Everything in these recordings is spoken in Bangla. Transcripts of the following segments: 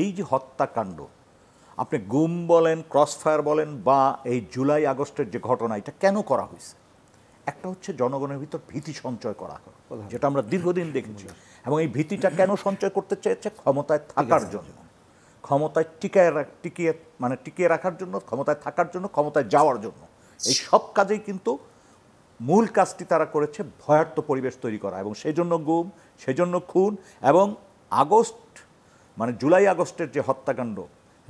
এই যে হত্যাকাণ্ড আপনি গুম বলেন ক্রসফায়ার বলেন বা এই জুলাই আগস্টের যে ঘটনা এটা কেন করা হয়েছে একটা হচ্ছে জনগণের ভিতর ভীতি সঞ্চয় করা যেটা আমরা দীর্ঘদিন দেখেছি এবং এই ভীতিটা কেন সঞ্চয় করতে চেয়েছে ক্ষমতায় থাকার আচ্ছা। জন্য ক্ষমতায় টিকায় টিকিয়ে মানে টিকিয়ে রাখার জন্য ক্ষমতায় থাকার জন্য ক্ষমতায় যাওয়ার জন্য এই সব কাজেই কিন্তু মূল কাজটি তারা করেছে ভয়ার্থ পরিবেশ তৈরি করা এবং সেজন্য গুম সেজন্য খুন এবং আগস্ট মানে জুলাই আগস্টের যে হত্যাকাণ্ড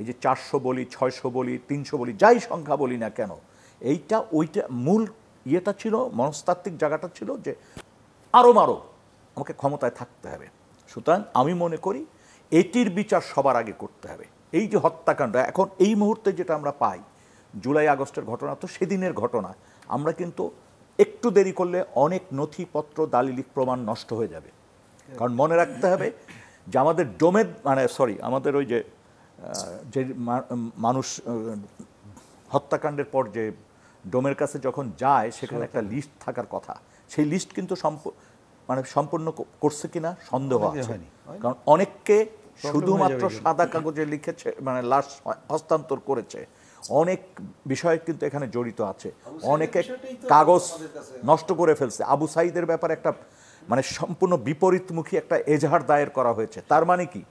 এই যে চারশো বলি ছয়শো বলি তিনশো বলি যাই সংখ্যা বলি না কেন এইটা ওইটা মূল ইয়েটা ছিল মনস্তাত্ত্বিক জায়গাটা ছিল যে আরও মারো আমাকে ক্ষমতায় থাকতে হবে সুতরাং আমি মনে করি এটির বিচার সবার আগে করতে হবে এই যে হত্যাকাণ্ড এখন এই মুহূর্তে যেটা আমরা পাই জুলাই আগস্টের ঘটনা তো সেদিনের ঘটনা আমরা কিন্তু একটু দেরি করলে অনেক নথিপত্র দালিলিক প্রমাণ নষ্ট হয়ে যাবে কারণ মনে রাখতে হবে যে আমাদের ডোমে মানে সরি আমাদের ওই যে যে মানুষ হত্যাকাণ্ডের পর যে ডোমের কাছে যখন যায় সেখানে একটা লিস্ট থাকার কথা সেই লিস্ট কিন্তু মানে সম্পূর্ণ করছে কিনা সন্দেহ আছে কারণ অনেককে শুধুমাত্র সাদা কাগজে লিখেছে মানে লাশ হস্তান্তর করেছে অনেক বিষয় কিন্তু এখানে জড়িত আছে অনেকে কাগজ নষ্ট করে ফেলছে আবু সাইদের ব্যাপারে একটা মানে সম্পূর্ণ বিপরীতমুখী একটা এজাহার দায়ের করা হয়েছে তার মানে কি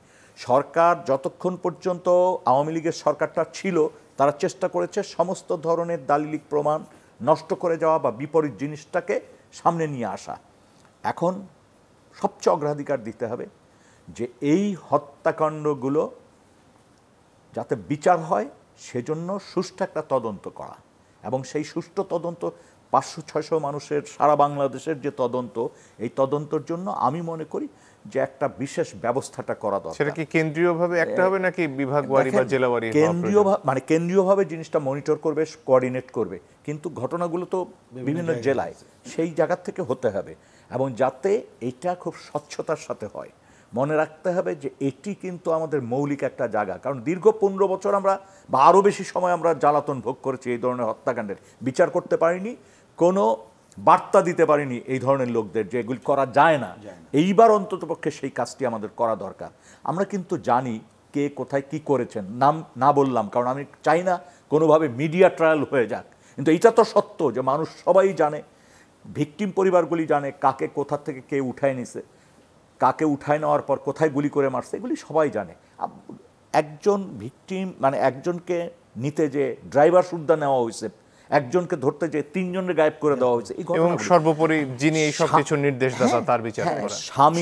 সরকার যতক্ষণ পর্যন্ত আওয়ামী লীগের সরকারটা ছিল তারা চেষ্টা করেছে সমস্ত ধরনের দালিলিক প্রমাণ নষ্ট করে যাওয়া বা বিপরীত জিনিসটাকে সামনে নিয়ে আসা এখন সবচেয়ে অগ্রাধিকার দিতে হবে যে এই হত্যাকাণ্ডগুলো যাতে বিচার হয় সেজন্য সুষ্ঠু একটা তদন্ত করা এবং সেই সুষ্ঠু তদন্ত পাঁচশো ছয়শো মানুষের সারা বাংলাদেশের যে তদন্ত এই তদন্তর জন্য আমি মনে করি যে একটা বিশেষ ব্যবস্থাটা করা দরকার সেটা কি কেন্দ্রীয়ভাবে একটা হবে নাকি বিভাগওয়ারি বা জেলাওয়ারি কেন্দ্রীয় মানে কেন্দ্রীয়ভাবে জিনিসটা মনিটর করবে কোঅর্ডিনেট করবে কিন্তু ঘটনাগুলো তো বিভিন্ন জেলায় সেই জায়গা থেকে হতে হবে এবং যাতে এটা খুব স্বচ্ছতার সাথে হয় মনে রাখতে হবে যে এটি কিন্তু আমাদের মৌলিক একটা জায়গা কারণ দীর্ঘ পনেরো বছর আমরা বা আরও বেশি সময় আমরা জ্বালাতন ভোগ করেছি এই ধরনের হত্যাকাণ্ডের বিচার করতে পারিনি কোনো বার্তা দিতে পারিনি এই ধরনের লোকদের যে এগুলি করা যায় না এইবার অন্ততপক্ষে সেই কাজটি আমাদের করা দরকার আমরা কিন্তু জানি কে কোথায় কি করেছেন নাম না বললাম কারণ আমি চাই না কোনোভাবে মিডিয়া ট্রায়াল হয়ে যাক কিন্তু এটা তো সত্য যে মানুষ সবাই জানে ভিকটিম পরিবারগুলি জানে কাকে কোথা থেকে কে উঠায় নিছে কাকে উঠায় নেওয়ার পর কোথায় গুলি করে মারছে এগুলি সবাই জানে একজন ভিকটিম মানে একজনকে নিতে যে ড্রাইভার সুদ্ধা নেওয়া হয়েছে একজনকে ধরতে যে তিনজনের গায়েব করে দেওয়া হয়েছে এবং সর্বোপরি যিনি এই সব কিছু নির্দেশ দাতা হ্যাঁ, তার বিচার হ্যাঁ, স্বামী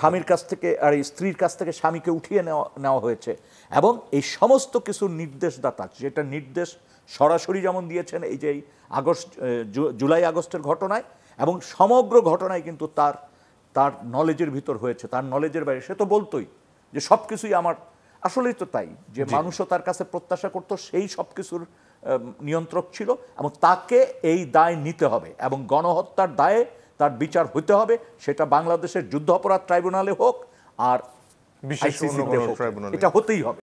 স্বামীর কাছ থেকে আর স্ত্রীর কাছ থেকে স্বামীকে উঠিয়ে নেওয়া নেওয়া হয়েছে এবং এই সমস্ত কিছু নির্দেশ দাতা যেটা নির্দেশ সরাসরি যেমন দিয়েছেন এই যে আগস্ট জুলাই আগস্টের ঘটনায় এবং সমগ্র ঘটনায় কিন্তু তার তার নলেজের ভিতর হয়েছে তার নলেজের বাইরে সে তো বলতোই যে সব কিছুই আমার আসলেই তো তাই যে মানুষও তার কাছে প্রত্যাশা করতো সেই সব কিছুর নিয়ন্ত্রক ছিল এবং তাকে এই দায় নিতে হবে এবং গণহত্যার দায়ে তার বিচার হতে হবে সেটা বাংলাদেশের যুদ্ধাপরাধ ট্রাইব্যুনালে হোক আর বিশেষ এটা হতেই হবে